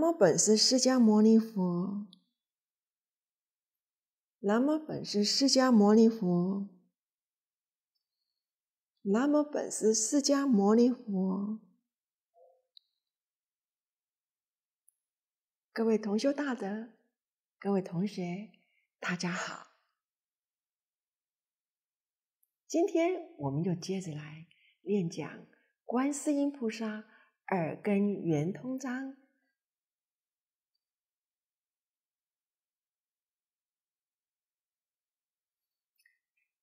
南无本师释迦牟尼佛。南无本师释迦牟尼佛。南无本师释迦牟尼佛。各位同修大德，各位同学，大家好。今天我们就接着来念讲《观世音菩萨耳根圆通章》。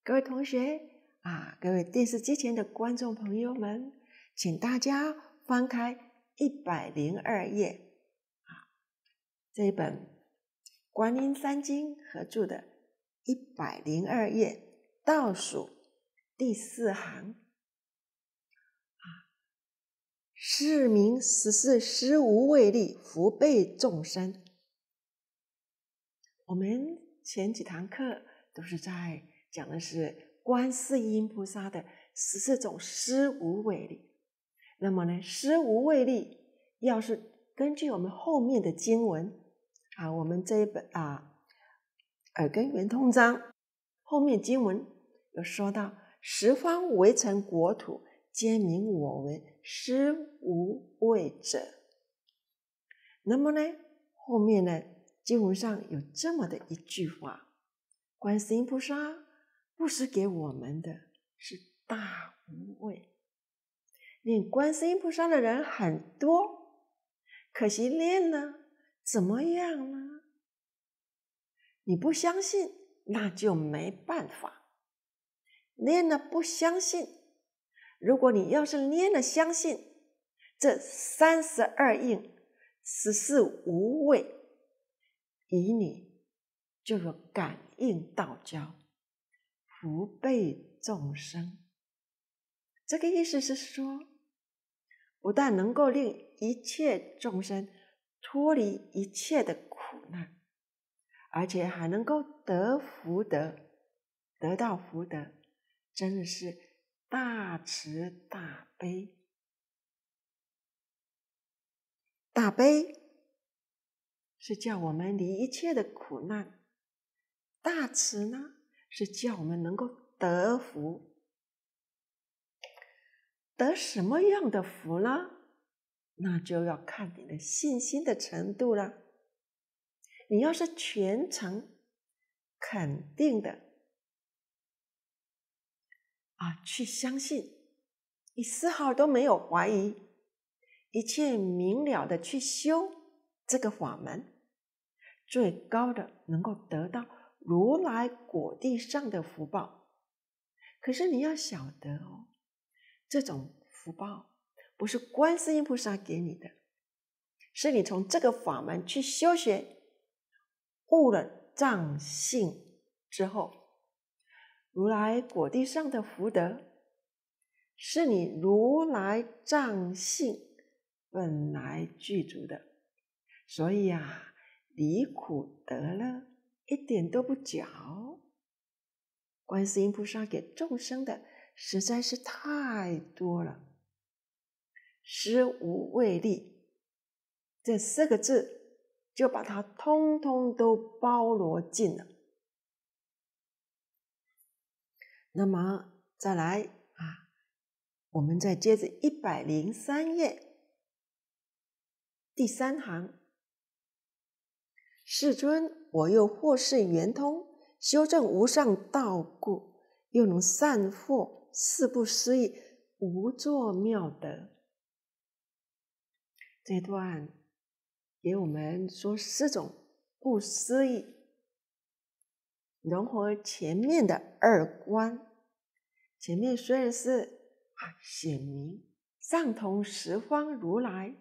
各位同学啊，各位电视机前的观众朋友们，请大家翻开一百零二页啊，这一本观音三经合著的一百零二页倒数第四行啊，是名十四师无畏力，福被众生。我们前几堂课都是在。讲的是观世音菩萨的十四种施无畏力。那么呢，施无畏力，要是根据我们后面的经文啊，我们这一本啊《耳根圆通章》后面经文有说到：“十方围城国土，皆名我为施无畏者。”那么呢，后面呢经文上有这么的一句话：观世音菩萨。布施给我们的是大无畏。练观世音菩萨的人很多，可惜练呢怎么样呢？你不相信，那就没办法。练呢不相信，如果你要是练了相信，这三十二应，十四无畏，以你就有感应道交。福被众生，这个意思是说，不但能够令一切众生脱离一切的苦难，而且还能够得福德，得到福德，真的是大慈大悲。大悲是叫我们离一切的苦难，大慈呢？是叫我们能够得福，得什么样的福呢？那就要看你的信心的程度了。你要是全程肯定的啊，去相信，你丝毫都没有怀疑，一切明了的去修这个法门，最高的能够得到。如来果地上的福报，可是你要晓得哦，这种福报不是观世音菩萨给你的，是你从这个法门去修学，悟了藏性之后，如来果地上的福德，是你如来藏性本来具足的，所以啊，离苦得乐。一点都不嚼，观世音菩萨给众生的实在是太多了，“施无畏力”这四个字就把它通通都包罗尽了。那么再来啊，我们再接着一百零三页第三行。世尊，我又或是圆通，修正无上道故，又能善获四不思议、无座妙德。这段给我们说四种不思议，融合前面的二观。前面虽然是啊，显明上同十方如来，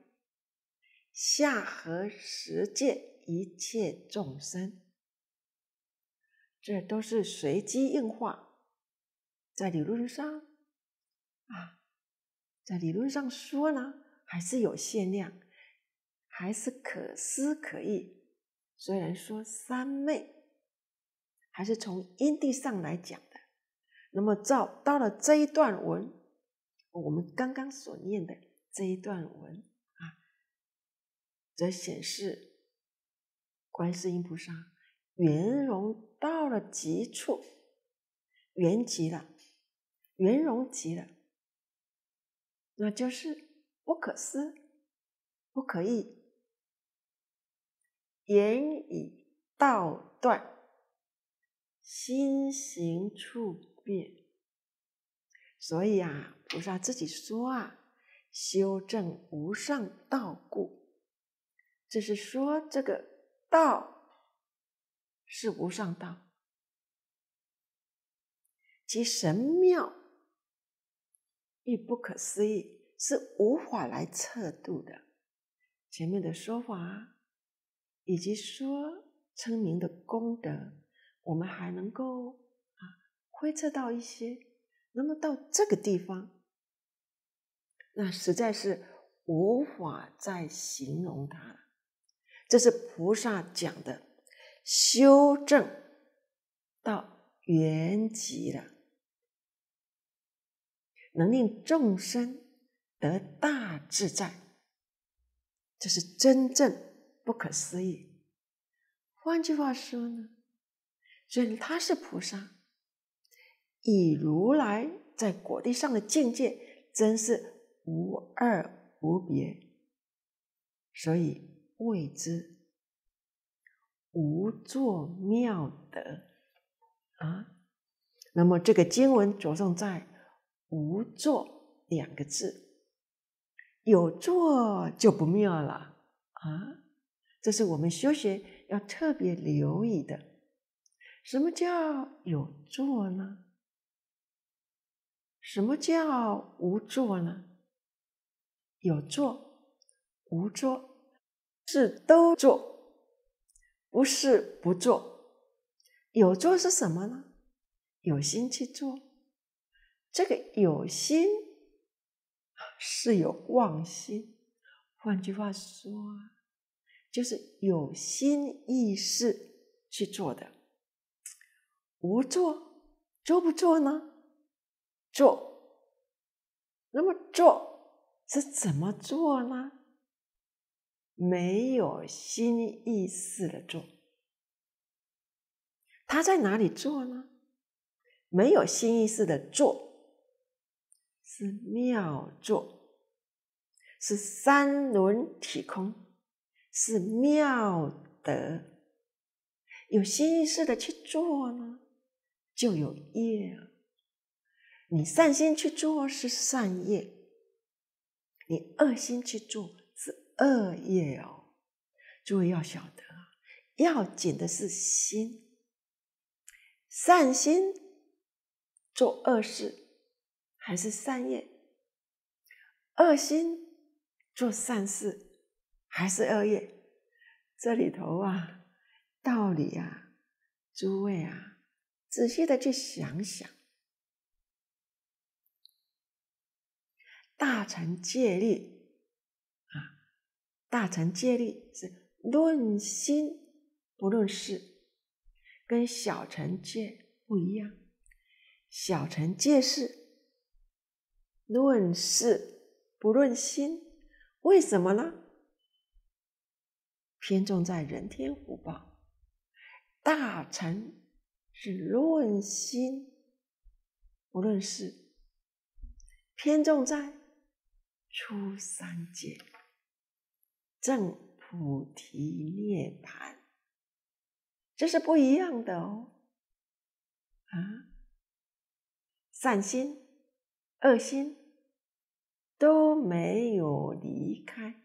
下合十界。一切众生，这都是随机应化，在理论上啊，在理论上说呢，还是有限量，还是可思可议。虽然说三昧，还是从因地上来讲的。那么照到了这一段文，我们刚刚所念的这一段文啊，则显示。观世音菩萨，圆融到了极处，圆极了，圆融极了，那就是不可思、不可议，言语道断，心行处变。所以啊，菩萨自己说啊：“修正无上道故”，这是说这个。道是无上道，其神妙亦不可思议，是无法来测度的。前面的说法以及说称名的功德，我们还能够啊推测到一些。那么到这个地方，那实在是无法再形容它。了。这是菩萨讲的，修正到圆极了，能令众生得大自在，这是真正不可思议。换句话说呢，虽然他是菩萨，以如来在果地上的境界，真是无二无别，所以。未知无作妙德啊！那么这个经文着重在“无作”两个字，有作就不妙了啊！这是我们修学要特别留意的。什么叫有作呢？什么叫无作呢？有作，无作。是都做，不是不做。有做是什么呢？有心去做。这个有心是有妄心，换句话说，就是有心意识去做的。无做，做不做呢？做。那么做是怎么做呢？没有新意识的做，他在哪里做呢？没有新意识的做是妙做，是三轮体空，是妙德。有新意识的去做呢，就有业。你善心去做是善业，你恶心去做。恶业哦，诸位要晓得啊，要紧的是心，善心做恶事还是善业？恶心做善事还是恶业？这里头啊，道理啊，诸位啊，仔细的去想想，大乘戒律。大乘戒力是论心不论事，跟小乘戒不一样。小乘戒事论事不论心，为什么呢？偏重在人天福报。大乘是论心不论事，偏重在出三界。正菩提涅盘，这是不一样的哦。啊，善心、恶心都没有离开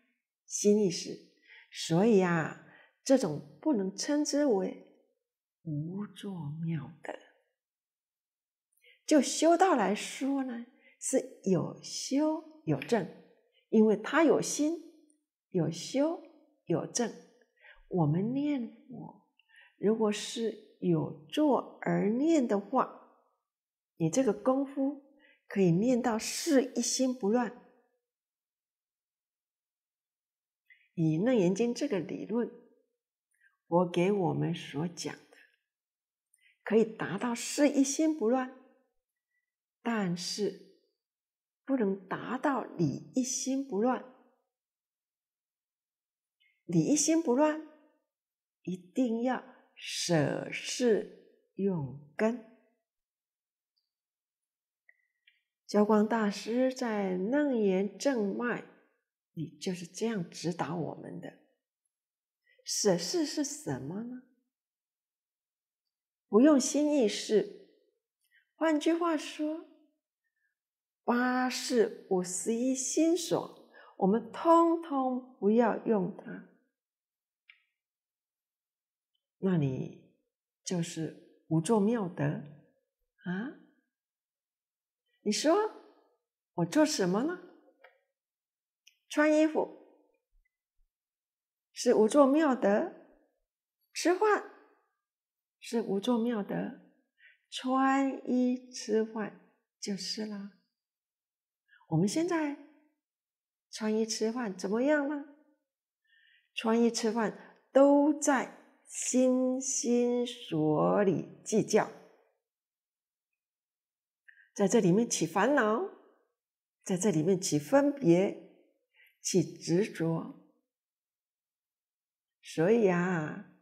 心意识，所以啊，这种不能称之为无作妙德。就修道来说呢，是有修有正，因为他有心。有修有正。我们念佛，如果是有坐而念的话，你这个功夫可以念到事一心不乱。以楞严经这个理论，我给我们所讲的，可以达到事一心不乱，但是不能达到理一心不乱。你一心不乱，一定要舍事用根。昭光大师在《楞严正脉》里就是这样指导我们的：舍事是什么呢？不用心意识，换句话说，八事、五十一心所，我们通通不要用它。那你就是无座妙德啊！你说我做什么呢？穿衣服是无座妙德，吃饭是无座妙德，穿衣吃饭就是啦。我们现在穿衣吃饭怎么样呢？穿衣吃饭都在。心心所里计较，在这里面起烦恼，在这里面起分别，起执着。所以啊，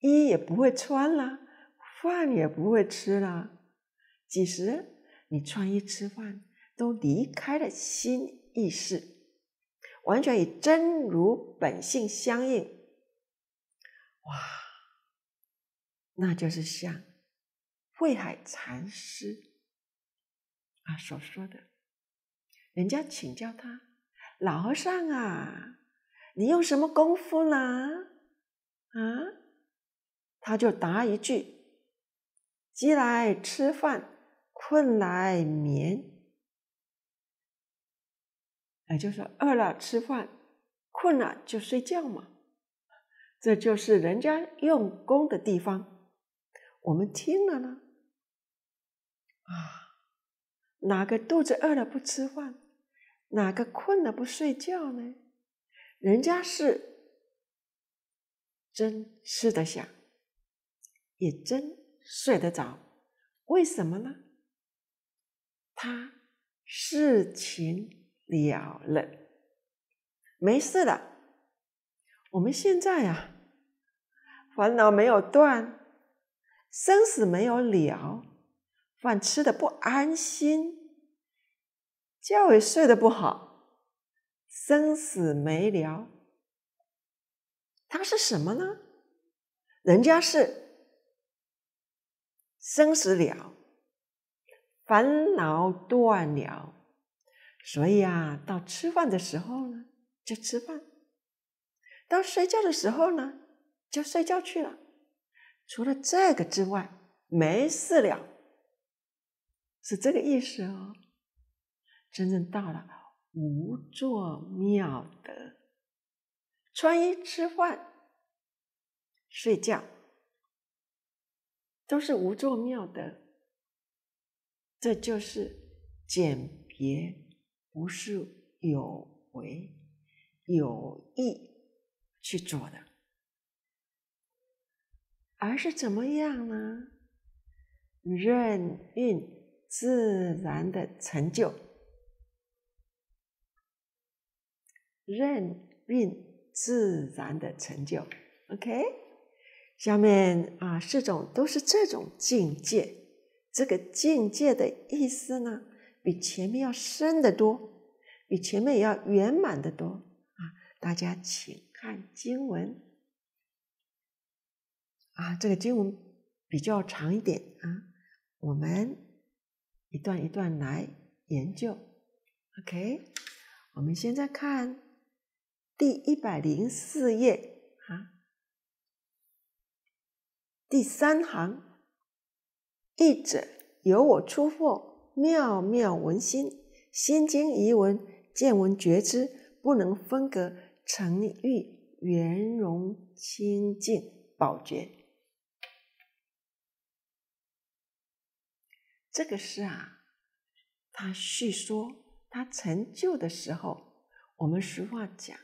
衣也不会穿啦，饭也不会吃啦。几时你穿衣吃饭都离开了心意识，完全与真如本性相应。哇，那就是像慧海禅师啊所说的，人家请教他，老和尚啊，你用什么功夫呢？啊，他就答一句：饥来吃饭，困来眠，也就是说，饿了吃饭，困了就睡觉嘛。这就是人家用功的地方，我们听了呢，啊，哪个肚子饿了不吃饭，哪个困了不睡觉呢？人家是真吃得下，也真睡得着，为什么呢？他事情了了，没事了，我们现在啊。烦恼没有断，生死没有了，饭吃的不安心，觉也睡得不好，生死没了，他是什么呢？人家是生死了，烦恼断了，所以啊，到吃饭的时候呢，就吃饭；到睡觉的时候呢。就睡觉去了，除了这个之外，没事了，是这个意思哦。真正到了无作妙德，穿衣、吃饭、睡觉，都是无作妙德，这就是简别，不是有为有意去做的。而是怎么样呢？任运自然的成就，任运自然的成就。OK，下面啊四种都是这种境界。这个境界的意思呢，比前面要深得多，比前面也要圆满得多啊！大家请看经文。啊，这个经文比较长一点啊，我们一段一段来研究。OK，我们现在看第一百零四页啊，第三行，译者由我出货，妙妙文心心经遗文见闻觉知不能分隔成郁圆融清净宝觉。这个是啊，他叙说他成就的时候，我们俗话讲，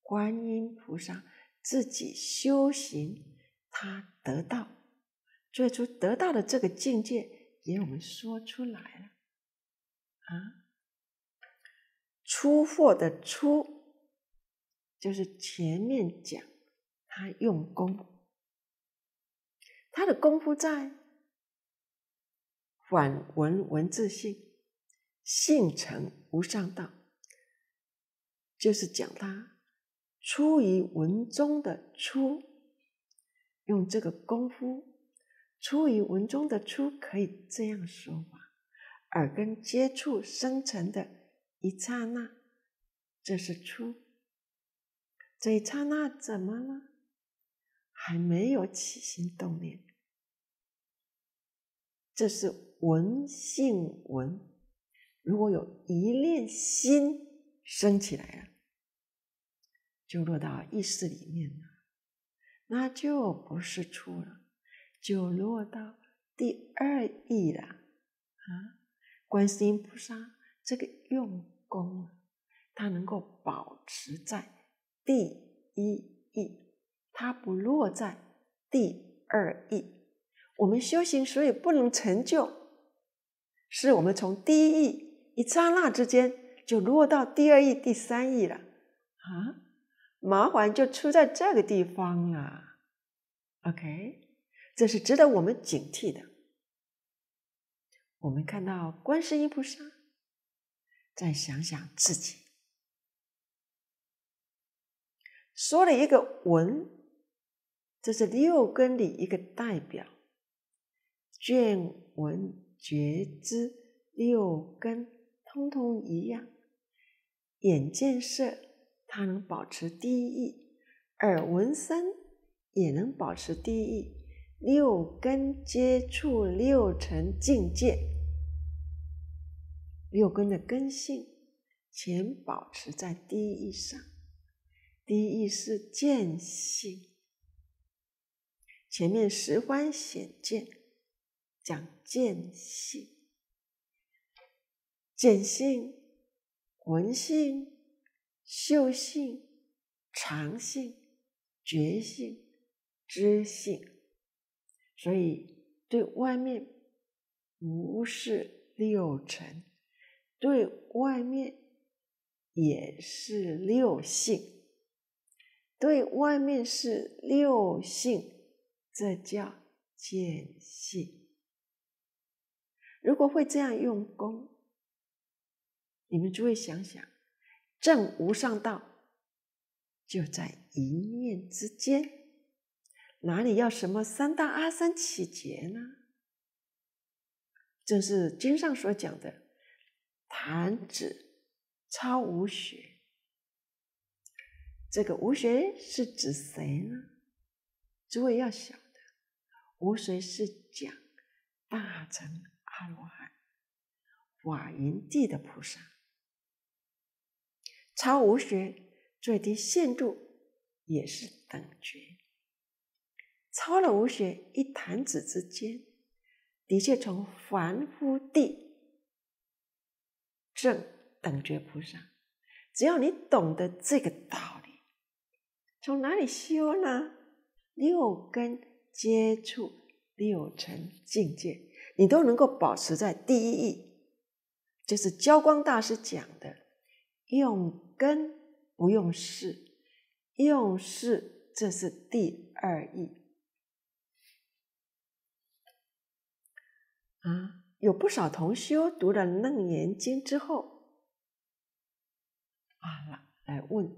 观音菩萨自己修行，他得到最初得到的这个境界，给我们说出来了啊。出货的出，就是前面讲他用功，他的功夫在。反闻文字性，性成无上道，就是讲他出于文中的出，用这个功夫。出于文中的出，可以这样说吧：耳根接触生成的一刹那，这是出；这一刹那怎么了？还没有起心动念，这是。闻性闻，如果有一念心升起来了，就落到意识里面了，那就不是处了，就落到第二义了啊。观世音菩萨这个用功啊，他能够保持在第一义，他不落在第二义。我们修行所以不能成就。是我们从第一义一刹那之间就落到第二义第三义了，啊，麻烦就出在这个地方了。OK，这是值得我们警惕的。我们看到观世音菩萨，再想想自己，说了一个文，这是六根里一个代表，见闻。觉知六根通通一样，眼见色，它能保持低意；耳闻声也能保持低意。六根接触六层境界，六根的根性全保持在低意上。低意是见性，前面十观显见。讲见性，见性、闻性、嗅性、常性、觉性、知性，所以对外面不是六尘，对外面也是六性，对外面是六性，这叫见性。如果会这样用功，你们诸位想想，正无上道就在一念之间，哪里要什么三大阿三起劫呢？正是经上所讲的“弹指超无学”。这个“无学”是指谁呢？诸位要晓得，“无学”是讲大乘。帕罗汉、瓦云地的菩萨，超无学最低限度也是等觉，超了无学一弹指之间，的确从凡夫地正等觉菩萨。只要你懂得这个道理，从哪里修呢？六根接触六尘境界。你都能够保持在第一义，就是焦光大师讲的，用根不用事，用事这是第二义。啊，有不少同修读了《楞严经》之后，啊来问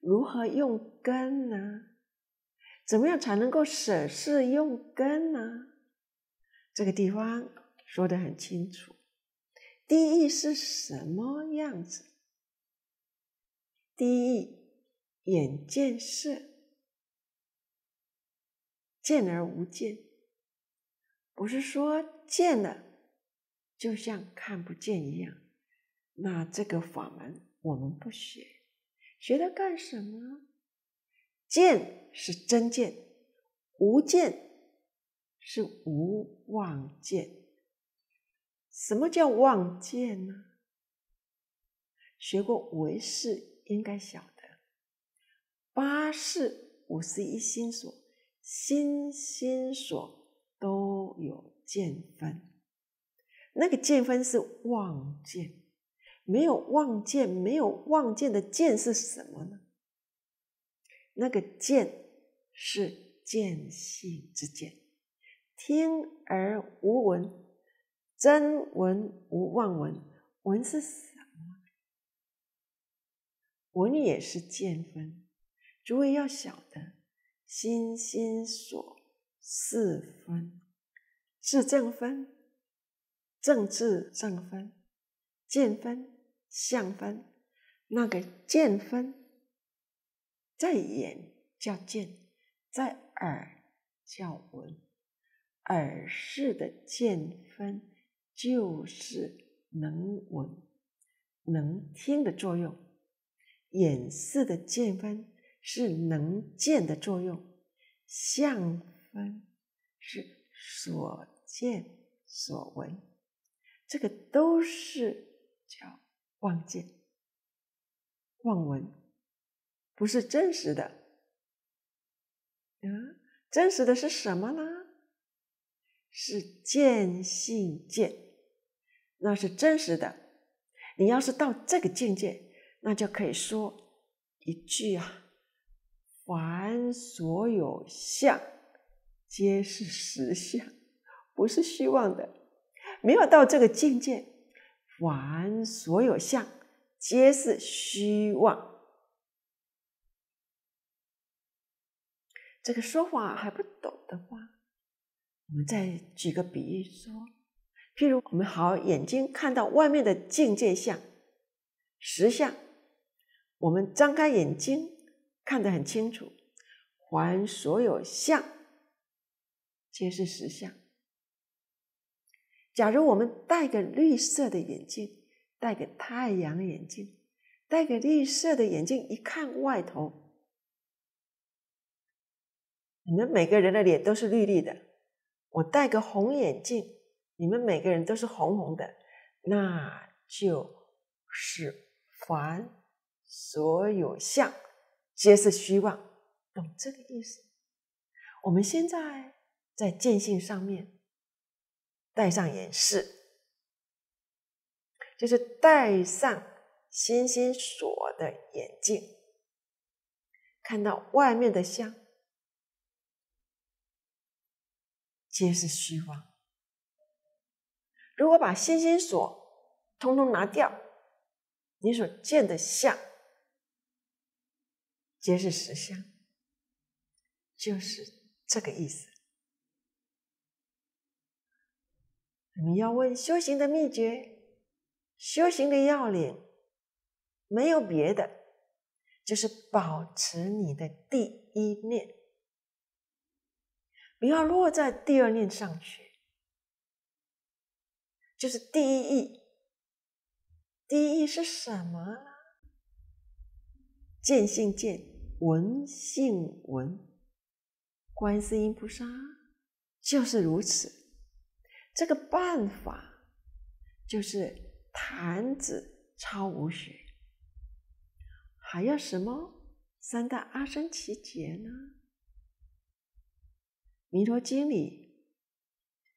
如何用根呢？怎么样才能够舍事用根呢？这个地方说得很清楚，第一是什么样子？第一眼见色，见而无见，不是说见了就像看不见一样。那这个法门我们不学，学它干什么？见是真见，无见。是无妄见。什么叫妄见呢？学过唯识应该晓得，八识、五十一心所、心心所都有见分，那个见分是妄见。没有妄见，没有妄见的见是什么呢？那个见是见性之见。听而无闻，真闻无妄闻，闻是什么？闻也是见分。诸位要晓得，心心所四分，是正分、正智正分、见分、相分。那个见分，在眼叫见，在耳叫闻。耳饰的见分就是能闻、能听的作用，眼饰的见分是能见的作用，相分是所见、所闻，这个都是叫望见、望闻，不是真实的。嗯，真实的是什么呢？是见性见，那是真实的。你要是到这个境界，那就可以说一句啊：“凡所有相，皆是实相，不是虚妄的。”没有到这个境界，“凡所有相，皆是虚妄。”这个说法还不懂的话。我们再举个比喻说，譬如我们好眼睛看到外面的境界相实相，我们张开眼睛看得很清楚，还所有相皆是实相。假如我们戴个绿色的眼镜，戴个太阳眼镜，戴个绿色的眼镜一看外头，你们每个人的脸都是绿绿的。我戴个红眼镜，你们每个人都是红红的，那就是凡所有相皆是虚妄，懂这个意思？我们现在在见性上面戴上眼饰，就是戴上心心锁的眼镜，看到外面的相。皆是虚妄。如果把心心锁通通拿掉，你所见的相，皆是实相，就是这个意思。你要问修行的秘诀、修行的要领，没有别的，就是保持你的第一念。不要落在第二念上去，就是第一义。第一义是什么？见性见，闻性闻。观世音菩萨就是如此。这个办法就是坛子超无学，还要什么三大阿僧奇劫呢？弥陀经里，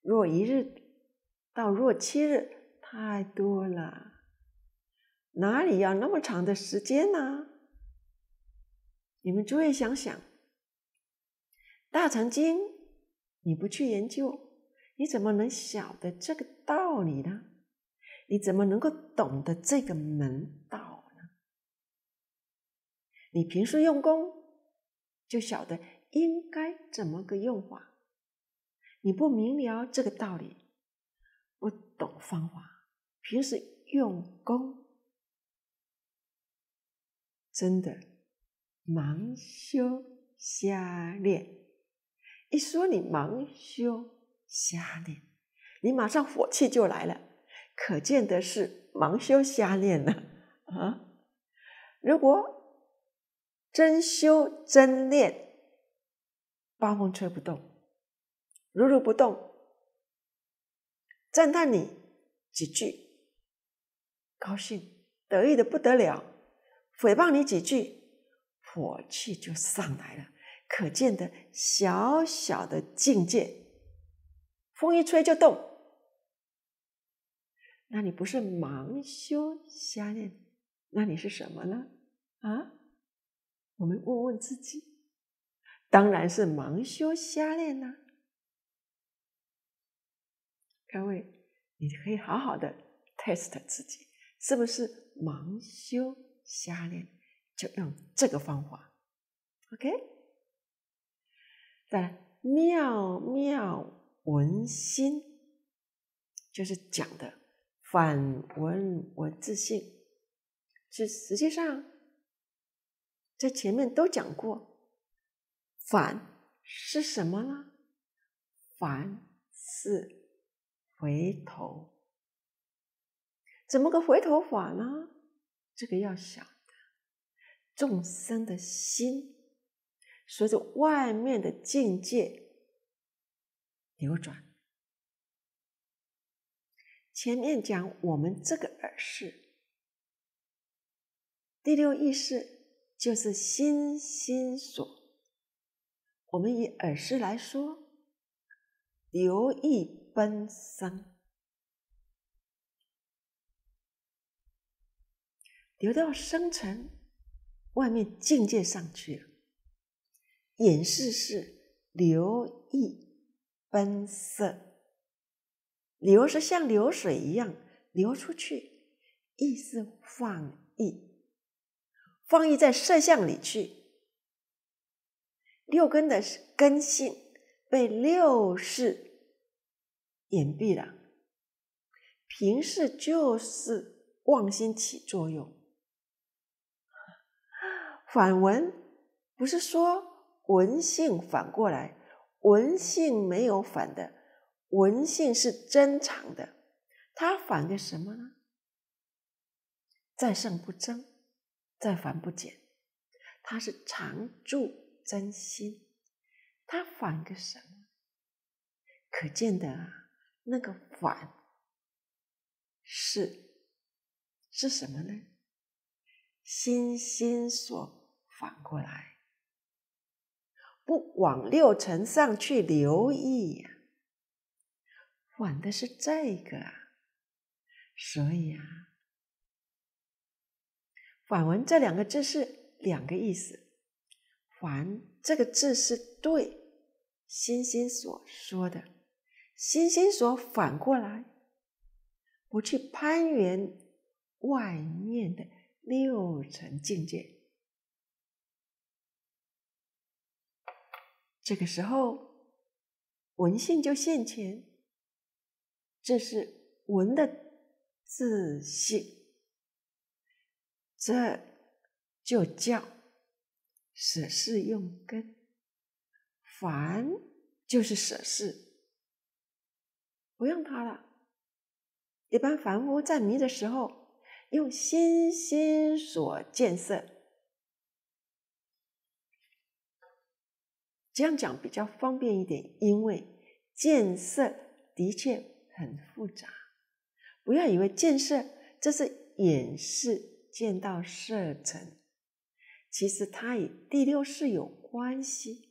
若一日到若七日，太多了，哪里要那么长的时间呢？你们注意想想，大藏经你不去研究，你怎么能晓得这个道理呢？你怎么能够懂得这个门道呢？你平时用功，就晓得应该怎么个用法。你不明了这个道理，不懂方法，平时用功，真的盲修瞎练。一说你盲修瞎练，你马上火气就来了。可见的是盲修瞎练呢。啊！如果真修真练，八风吹不动。如如不动，赞叹你几句，高兴得意的不得了；诽谤你几句，火气就上来了。可见的小小的境界，风一吹就动。那你不是盲修瞎练？那你是什么呢？啊？我们问问自己，当然是盲修瞎练呐。各位，你可以好好的 test 自己，是不是盲修瞎练？就用这个方法，OK。在《妙妙文心》，就是讲的反文文字性，是实际上在前面都讲过，反是什么呢？反是。回头，怎么个回头法呢？这个要想的，众生的心随着外面的境界流转。前面讲我们这个耳识，第六意识就是心心所。我们以耳识来说，留意。奔生，流到生成，外面境界上去了。演示是流意奔色，流是像流水一样流出去，意思放逸，放逸在色相里去。六根的根性被六世隐蔽了，平时就是妄心起作用。反闻不是说闻性反过来，闻性没有反的，闻性是真常的。它反个什么呢？在上不争，在凡不减，它是常住真心。它反个什么？可见的啊。那个反是是什么呢？心心所反过来，不往六层上去留意呀，反的是这个啊。所以啊，反文这两个字是两个意思，反这个字是对心心所说的。心心所反过来，不去攀援外面的六层境界，这个时候文性就现前，这是文的自信，这就叫舍事用根，凡就是舍事。不用它了。一般凡夫在迷的时候，用心心所建设，这样讲比较方便一点。因为建设的确很复杂，不要以为建设这是眼识见到色尘，其实它与第六世有关系。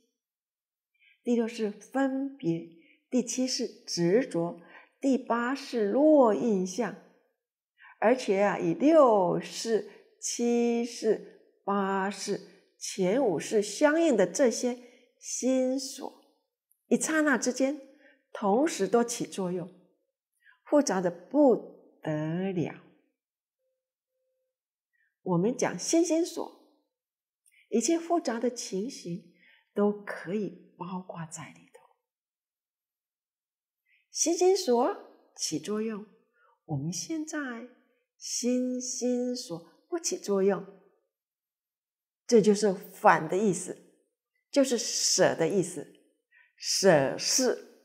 第六世分别。第七是执着，第八是落印象，而且啊，以六是、七是、八是、前五是相应的这些心所，一刹那之间，同时都起作用，复杂的不得了。我们讲心心所，一切复杂的情形都可以包括在里。心经所起作用，我们现在心心所不起作用，这就是反的意思，就是舍的意思，舍是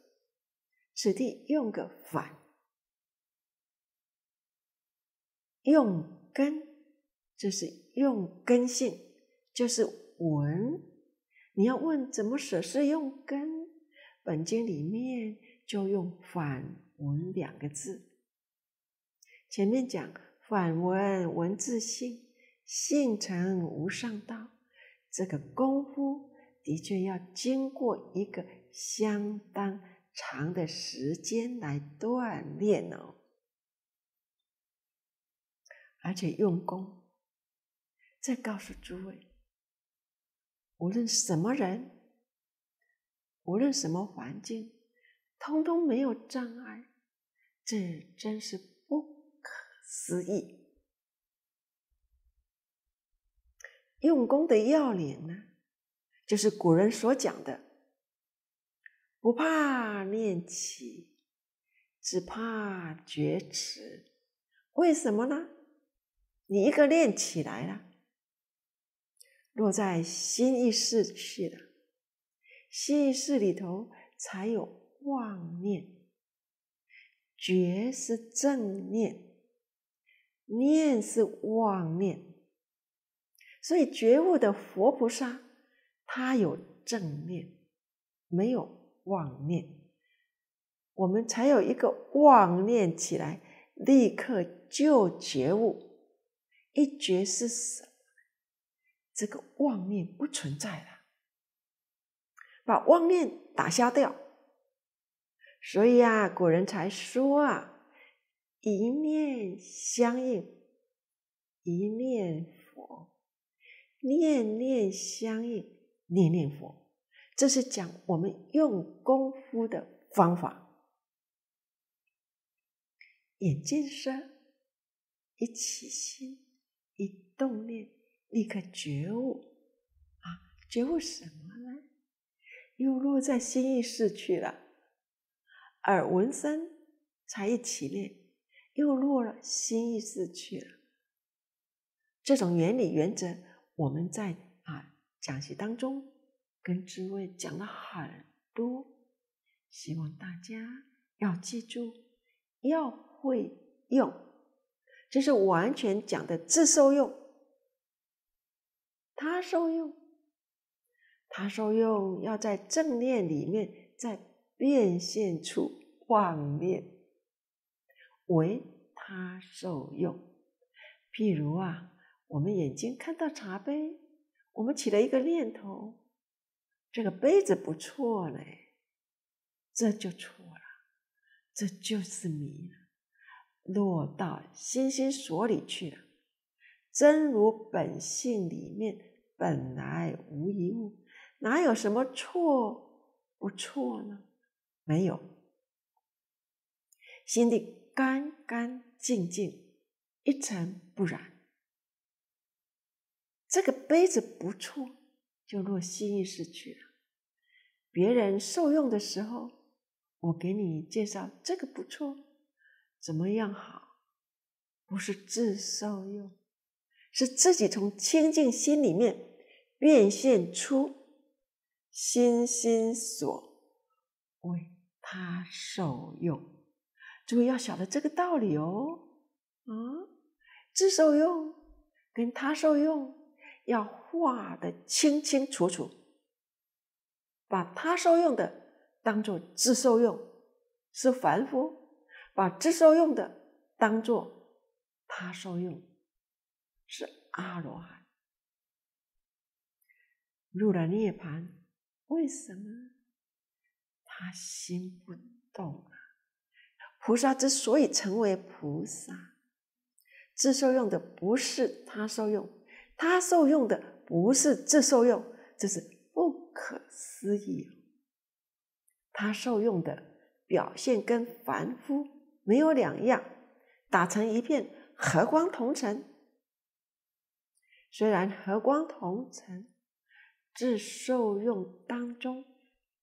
此地用个反，用根，这是用根性，就是闻。你要问怎么舍是用根？本经里面。就用“反文”两个字。前面讲“反文文自性，性成无上道”，这个功夫的确要经过一个相当长的时间来锻炼哦，而且用功。再告诉诸位，无论什么人，无论什么环境。通通没有障碍，这真是不可思议。用功的要领呢，就是古人所讲的：“不怕练起，只怕觉迟。”为什么呢？你一个练起来了，落在心意识去了，心意识里头才有。妄念觉是正念，念是妄念，所以觉悟的活菩萨，他有正念，没有妄念。我们才有一个妄念起来，立刻就觉悟，一觉是死，这个妄念不存在了，把妄念打消掉。所以啊，古人才说啊，“一念相应，一念佛；念念相应，念念佛。”这是讲我们用功夫的方法。眼见山，一起心，一动念，立刻觉悟啊！觉悟什么呢？又落在心意识去了。而文森才一起练，又落了新意识去了。这种原理原则，我们在啊讲习当中跟诸位讲了很多，希望大家要记住，要会用，这是完全讲的自受用。他受用，他受用要在正念里面在。变现出妄念，为他受用。譬如啊，我们眼睛看到茶杯，我们起了一个念头：“这个杯子不错嘞。”这就错了，这就是迷了，落到心心所里去了。真如本性里面本来无一物，哪有什么错不错呢？没有，心地干干净净，一尘不染。这个杯子不错，就落心意识去了。别人受用的时候，我给你介绍这个不错，怎么样好？不是自受用，是自己从清净心里面变现出心心所为。他受用，诸位要晓得这个道理哦。啊，自受用跟他受用要画的清清楚楚，把他受用的当做自受用是凡夫，把自受用的当做他受用是阿罗汉。入了涅盘，为什么？他心不动啊！菩萨之所以成为菩萨，自受用的不是他受用，他受用的不是自受用，这是不可思议。他受用的表现跟凡夫没有两样，打成一片，和光同尘。虽然和光同尘，自受用当中。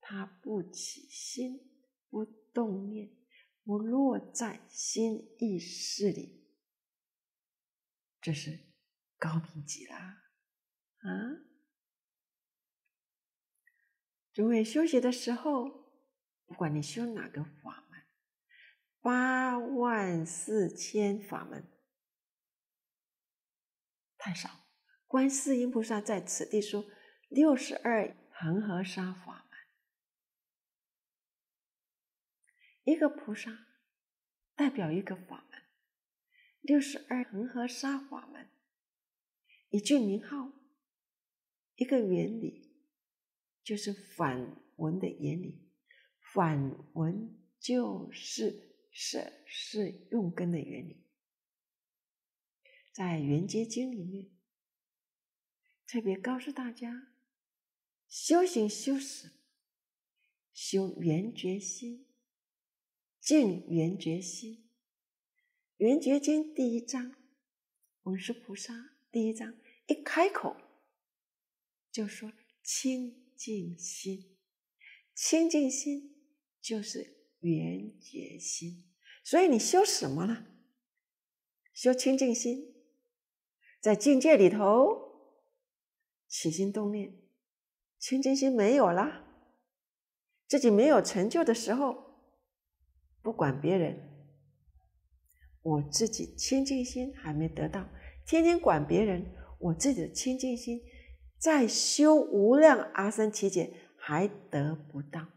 他不起心，不动念，不落在心意识里，这是高明极啦！啊！诸位休息的时候，不管你修哪个法门，八万四千法门太少，观世音菩萨在此地说六十二恒河沙法。一个菩萨代表一个法门，六十二恒河沙法门，一句名号，一个原理，就是反文的原理。反文就是舍是用根的原理。在圆觉经里面，特别告诉大家，修行修什么？修圆觉心。净圆觉心，《圆觉经》第一章，《文殊菩萨》第一章一开口就说清净心，清净心就是圆觉心，所以你修什么了？修清净心，在境界里头起心动念，清净心没有了，自己没有成就的时候。不管别人，我自己清净心还没得到，天天管别人，我自己的清净心在修无量阿僧祇劫还得不到，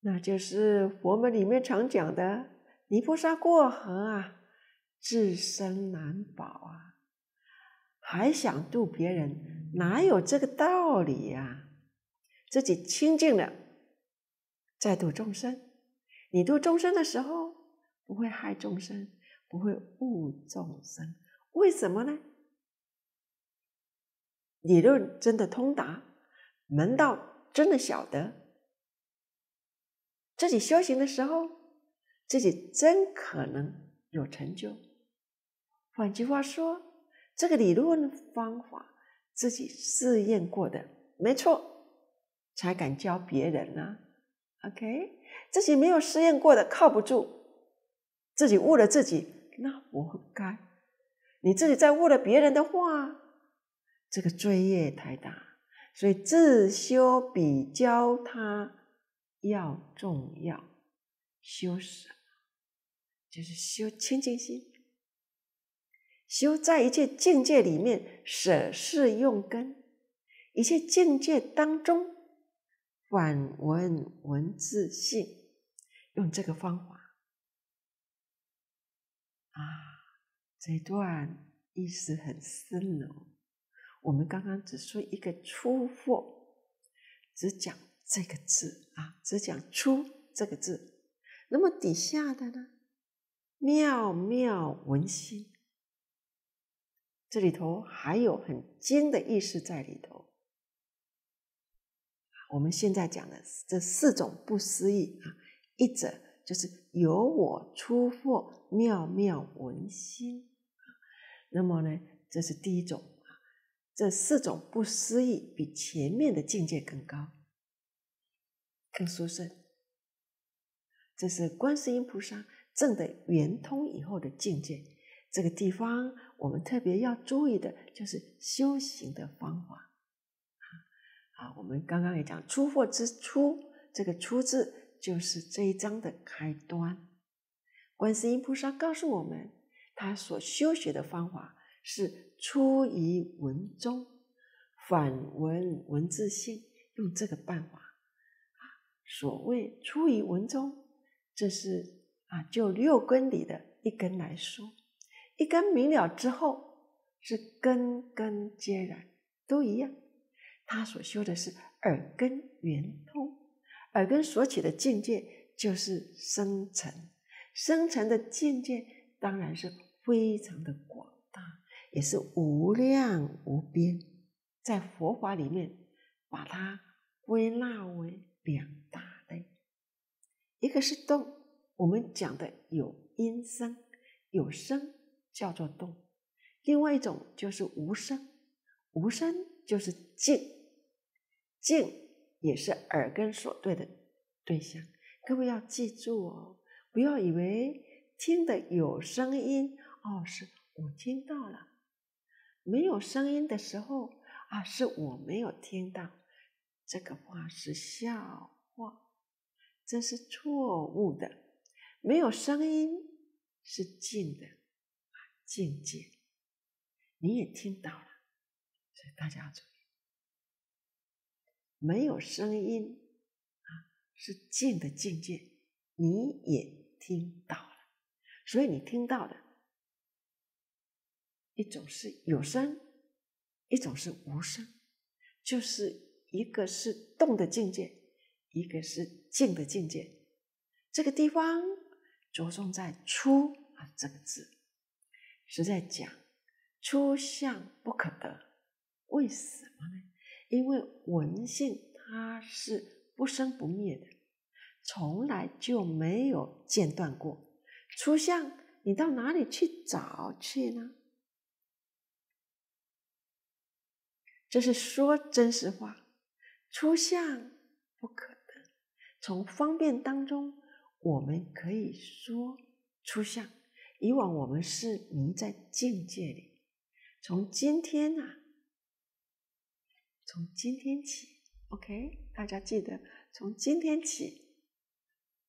那就是佛门里面常讲的“泥菩萨过河啊，自身难保啊，还想渡别人，哪有这个道理呀？自己清净了，再度众生。”你度众生的时候，不会害众生，不会误众生。为什么呢？理论真的通达，门道真的晓得。自己修行的时候，自己真可能有成就。换句话说，这个理论方法自己试验过的，没错，才敢教别人呢。OK。自己没有试验过的靠不住，自己误了自己，那我该。你自己再误了别人的话，这个罪业太大。所以自修比教他要重要。修什么？就是修清净心。修在一切境界里面舍事用根，一切境界当中反闻闻自性。用这个方法啊，这段意思很深哦。我们刚刚只说一个“出”货，只讲这个字啊，只讲“出”这个字。那么底下的呢，“妙妙文心”，这里头还有很精的意思在里头。我们现在讲的这四种不思议啊。一者就是由我出破妙妙文心，那么呢，这是第一种啊。这四种不思议比前面的境界更高，更殊胜。这是观世音菩萨证的圆通以后的境界。这个地方我们特别要注意的就是修行的方法啊。我们刚刚也讲出货之初，这个“出”字。就是这一章的开端，观世音菩萨告诉我们，他所修学的方法是出于文中反闻文字性，用这个办法。啊，所谓出于文中，这是啊，就六根里的一根来说，一根明了之后，是根根皆然，都一样。他所修的是耳根圆通。耳根所起的境界就是生成，生成的境界当然是非常的广大，也是无量无边。在佛法里面，把它归纳为两大类，一个是动，我们讲的有音声、有声叫做动；，另外一种就是无声，无声就是静，静。也是耳根所对的对象，各位要记住哦，不要以为听的有声音哦，是我听到了；没有声音的时候啊，是我没有听到。这个话是笑话，这是错误的。没有声音是静的，境界你也听到了，所以大家要。没有声音啊，是静的境界，你也听到了，所以你听到的，一种是有声，一种是无声，就是一个是动的境界，一个是静的境界。这个地方着重在“出”啊这个字，是在讲，出相不可得，为什么呢？因为文性它是不生不灭的，从来就没有间断过。初相你到哪里去找去呢？这是说真实话，初相不可能。从方便当中，我们可以说初相。以往我们是迷在境界里，从今天呢？从今天起，OK，大家记得从今天起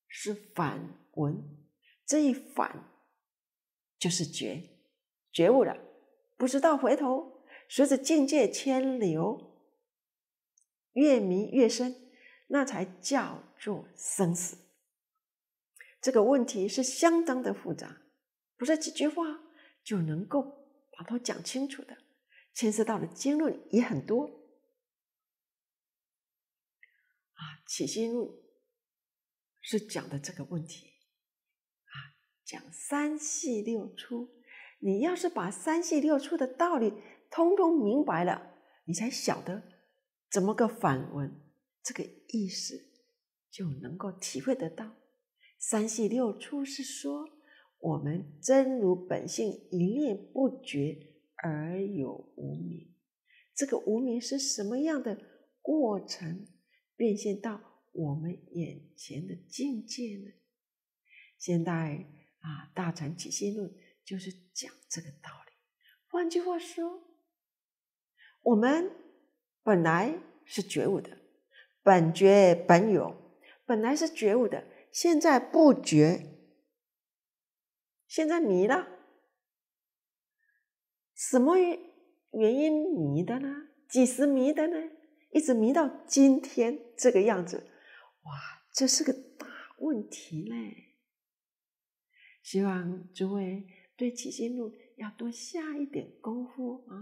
是反闻，这一反就是觉觉悟了，不知道回头，随着境界迁流越迷越深，那才叫做生死。这个问题是相当的复杂，不是几句话就能够把它讲清楚的，牵涉到的经论也很多。啊，起心路是讲的这个问题，啊，讲三系六出。你要是把三系六出的道理通通明白了，你才晓得怎么个反问，这个意思，就能够体会得到。三系六出是说，我们真如本性一念不觉而有无名，这个无名是什么样的过程？变现到我们眼前的境界呢？现代啊，大乘起心论就是讲这个道理。换句话说，我们本来是觉悟的，本觉本有，本来是觉悟的，现在不觉，现在迷了。什么原因迷的呢？几时迷的呢？一直迷到今天这个样子，哇，这是个大问题嘞！希望诸位对起心论要多下一点功夫啊！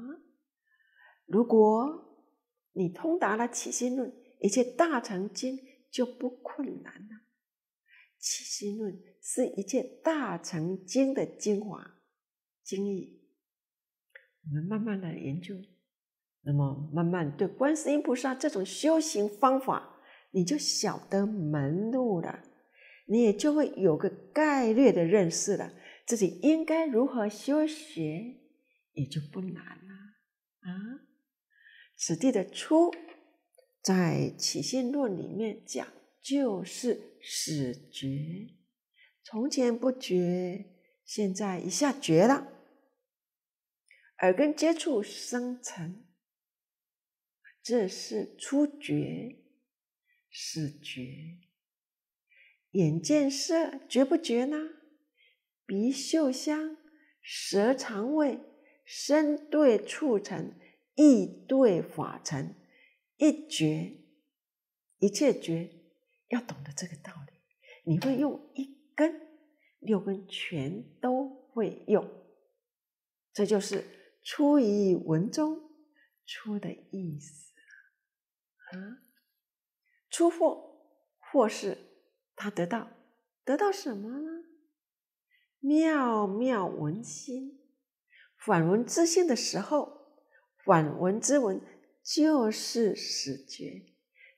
如果你通达了起心论，一切大成经就不困难了。起心论是一切大成经的精华、精义，我们慢慢的研究。那么慢慢对观世音菩萨这种修行方法，你就晓得门路了，你也就会有个概略的认识了，自己应该如何修学，也就不难了啊。此地的“初”在起信论里面讲，就是始觉，从前不觉，现在一下觉了，耳根接触生成。这是初觉，是觉。眼见色觉不觉呢？鼻嗅香，舌尝味，身对触尘，意对法尘，一觉，一切觉，要懂得这个道理。你会用一根，六根全都会用，这就是出于文中“出”的意思。啊，出货或是他得到得到什么呢？妙妙文心，反闻之性的时候，反闻之文就是始觉，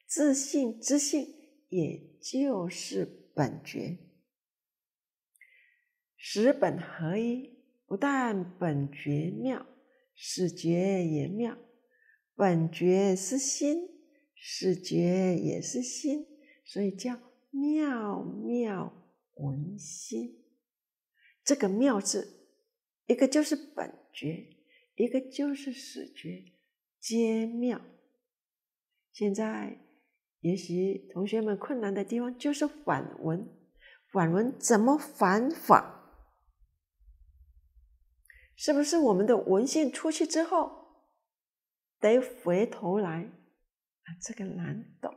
自信之性也就是本觉，十本合一，不但本觉妙，始觉也妙，本觉是心。始觉也是心，所以叫妙妙闻心。这个妙字，一个就是本觉，一个就是始觉，皆妙。现在，也许同学们困难的地方就是反闻，反闻怎么反法？是不是我们的文献出去之后，得回头来？啊，这个难懂。《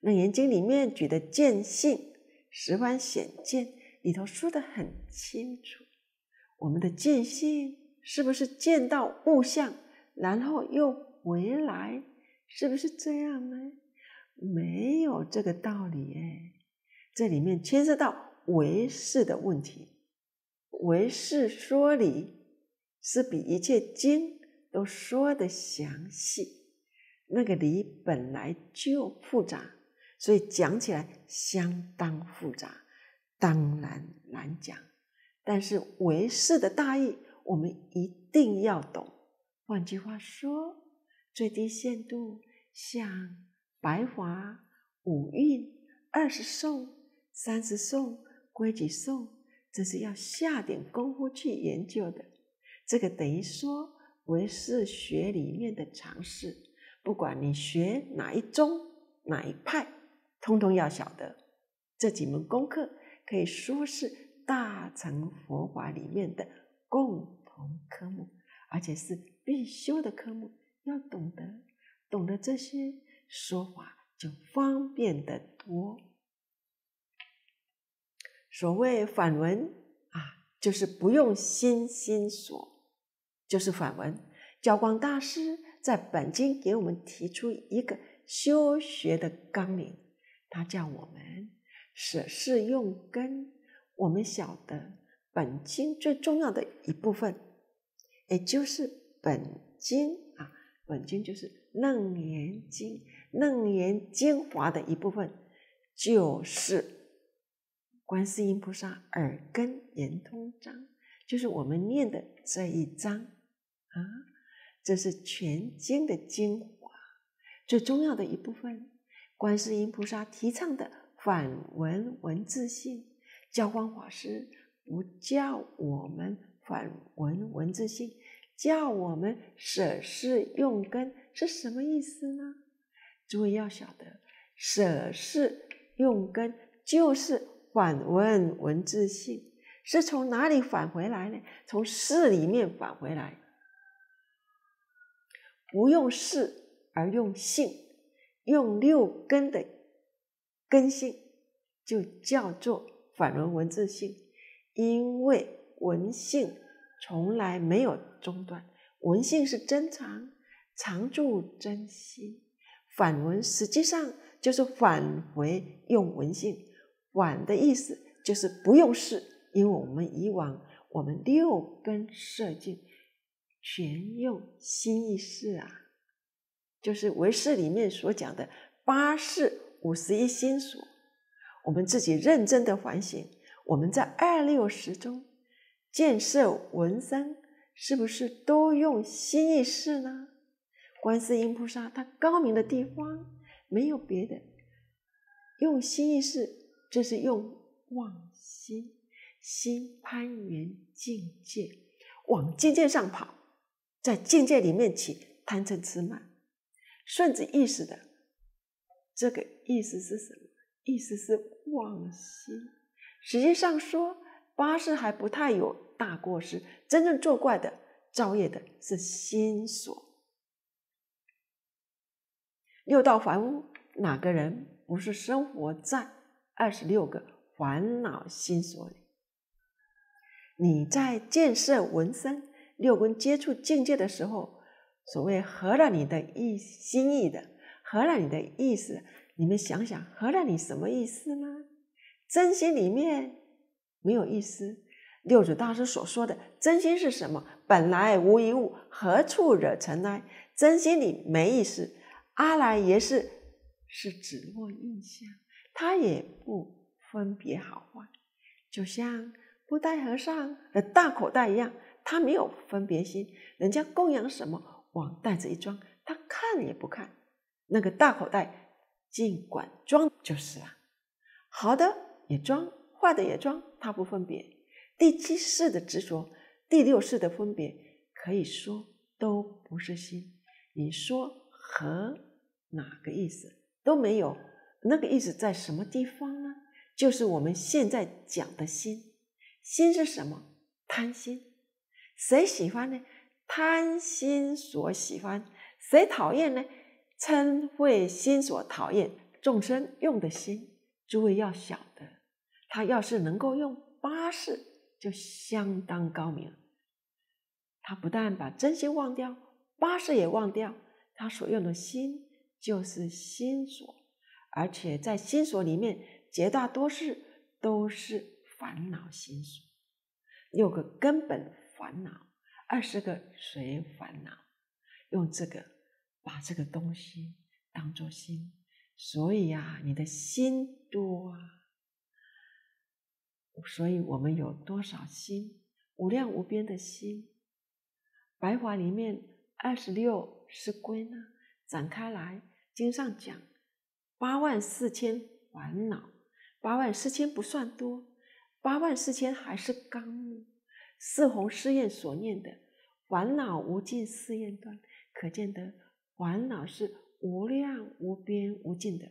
那严经》里面举的见性十分显见里头说的很清楚，我们的见性是不是见到物象，然后又回来，是不是这样呢？没有这个道理哎。这里面牵涉到唯识的问题，唯识说理是比一切经都说的详细。那个理本来就复杂，所以讲起来相当复杂，当然难讲。但是为是的大意，我们一定要懂。换句话说，最低限度像白华、五蕴、二十颂、三十颂、规矩颂，这是要下点功夫去研究的。这个等于说为是学里面的常识。不管你学哪一宗哪一派，通通要晓得这几门功课，可以说是大乘佛法里面的共同科目，而且是必修的科目。要懂得，懂得这些说法就方便得多。所谓反文啊，就是不用心心说，就是反文。教光大师。在本经给我们提出一个修学的纲领，他叫我们舍世用根。我们晓得本经最重要的一部分，也就是本经啊，本经就是《楞严经》，楞严精华的一部分，就是观世音菩萨耳根圆通章，就是我们念的这一章啊。这是全经的精华，最重要的一部分。观世音菩萨提倡的反闻闻自性，教光法师不叫我们反闻闻自性，叫我们舍事用根是什么意思呢？诸位要晓得，舍事用根就是反闻闻自性，是从哪里返回来呢？从事里面返回来。不用事而用性，用六根的根性，就叫做反文文字性。因为文性从来没有中断，文性是真常常住真心。反文实际上就是返回用文性，反的意思就是不用事，因为我们以往我们六根摄境。全用心意识啊，就是唯识里面所讲的八识五十一心所，我们自己认真的反省，我们在二六十中建设文山，是不是都用心意识呢？观世音菩萨他高明的地方没有别的，用心意识，这是用望心，心攀缘境界，往境界上跑。在境界里面起贪嗔痴慢，顺着意识的这个意思是什么？意思是妄心。实际上说八识还不太有大过失，真正作怪的造业的是心所。六道凡夫哪个人不是生活在二十六个烦恼心所里？你在建设纹身。六根接触境界的时候，所谓合了你的意心意的，合了你的意思，你们想想，合了你什么意思呢？真心里面没有意思。六祖大师所说的真心是什么？本来无一物，何处惹尘埃？真心里没意思。阿赖耶是是指落印象，他也不分别好坏，就像布袋和尚的大口袋一样。他没有分别心，人家供养什么往袋子一装，他看也不看，那个大口袋尽管装就是了。好的也装，坏的也装，他不分别。第七世的执着，第六世的分别，可以说都不是心。你说和哪个意思都没有，那个意思在什么地方呢？就是我们现在讲的心，心是什么？贪心。谁喜欢呢？贪心所喜欢；谁讨厌呢？嗔恚心所讨厌。众生用的心，诸位要晓得，他要是能够用八识，就相当高明。他不但把真心忘掉，八识也忘掉，他所用的心就是心所，而且在心所里面，绝大多数都是烦恼心所，六个根本。烦恼，二十个谁烦恼？用这个，把这个东西当做心，所以呀，你的心多，啊，所以我们有多少心？无量无边的心。白话里面二十六是归呢，展开来经上讲八万四千烦恼，八万四千不算多，八万四千还是刚物。四弘誓愿所念的烦恼无尽誓愿端，可见得烦恼是无量无边无尽的。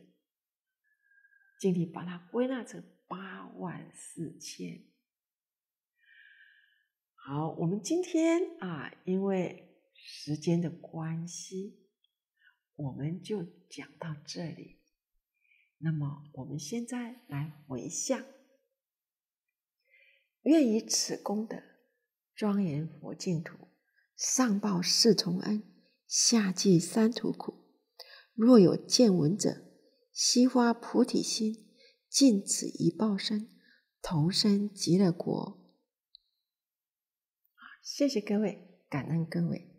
经力把它归纳成八万四千。好，我们今天啊，因为时间的关系，我们就讲到这里。那么，我们现在来回向，愿以此功德。庄严佛净土，上报四重恩，下济三途苦。若有见闻者，悉发菩提心，尽此一报身，同生极乐国。谢谢各位，感恩各位。